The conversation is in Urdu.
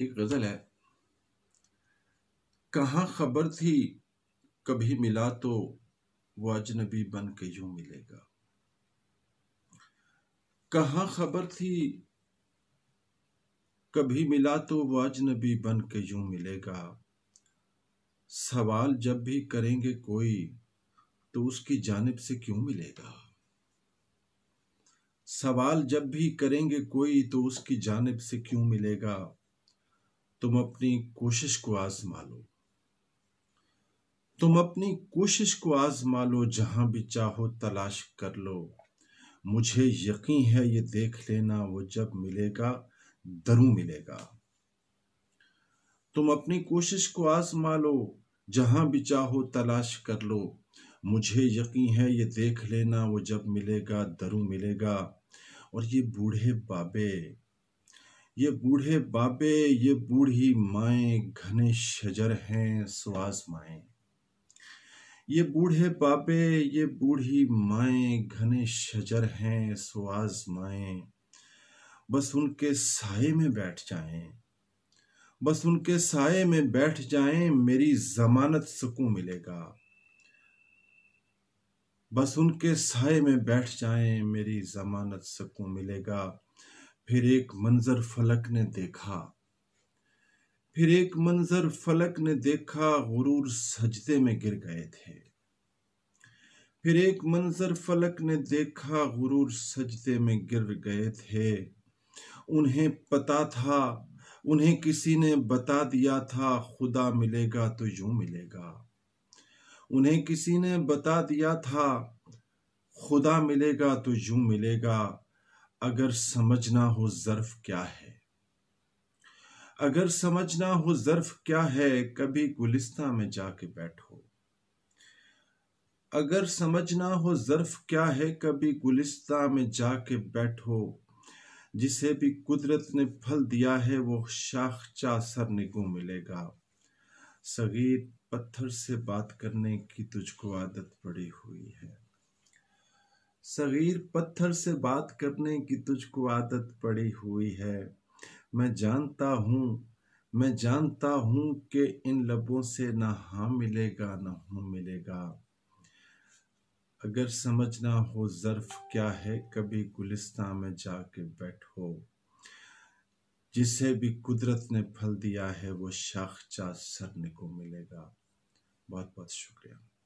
ایک غزل ہے کہاں خبر تھی کبھی ملا تو وہ اجنبی بن کے یوں ملے گا کہاں خبر تھی کبھی ملا تو وہ اجنبی بن کے یوں ملے گا سوال جب بھی کریں گے کوئی تو اس کی جانب سے کیوں ملے گا سوال جب بھی کریں گے کوئی تو اس کی جانب سے کیوں ملے گا تم اپنی کوشش کو آزما لو تم اپنی کوشش کو آزما لو جہاں بھی چاہو تلاش کر لو مجھے یقین ہے یہ دیکھ لینا وہ جب ملے گا دروں ملے گا تم اپنی کوشش کو آزما لو جہاں بھی چاہو تلاش کر لو مجھے یقین ہے یہ دیکھ لینا وہ جب ملے گا دروں ملے گا اور یہ بوڑھے بابے یہ بوڑھے باپے یہ بوڑھی مائیں گھنے شجر ہیں سواز مائیں یہ بوڑھے باپے یہ بوڑھی مائیں گھنے شجر ہیں سواز مائیں بس ان کے سائے میں بیٹھ جائیں بس ان کے سائے میں بیٹھ جائیں میری ضمانت سکوں ملے گا بس ان کے سائے میں بیٹھ جائیں میری ضمانت سکوں ملے گا پھر ایک منظر فلک نے دیکھا پھر ایک منظر فلک نے دیکھا غرور سجدے میں گر گئے تھے پھر ایک منظر فلک نے دیکھا غرور سجدے میں گر گئے تھے انہیں پتا تھا انہیں کسی نے بتا دیا تھا خدا ملے گا تو یوں ملے گا انہیں کسی نے بتا دیا تھا خدا ملے گا تو یوں ملے گا اگر سمجھنا ہو ظرف کیا ہے اگر سمجھنا ہو ظرف کیا ہے کبھی گلستہ میں جا کے بیٹھو اگر سمجھنا ہو ظرف کیا ہے کبھی گلستہ میں جا کے بیٹھو جسے بھی قدرت نے پھل دیا ہے وہ شاخ چا سر نگو ملے گا صغیر پتھر سے بات کرنے کی تجھ کو عادت پڑی ہوئی ہے صغیر پتھر سے بات کرنے کی تجھ کو عادت پڑی ہوئی ہے میں جانتا ہوں میں جانتا ہوں کہ ان لبوں سے نہ ہاں ملے گا نہ ہوں ملے گا اگر سمجھنا ہو ظرف کیا ہے کبھی گلستان میں جا کے بیٹھو جسے بھی قدرت نے پھل دیا ہے وہ شاخ چاہ سرنے کو ملے گا بہت بہت شکریہ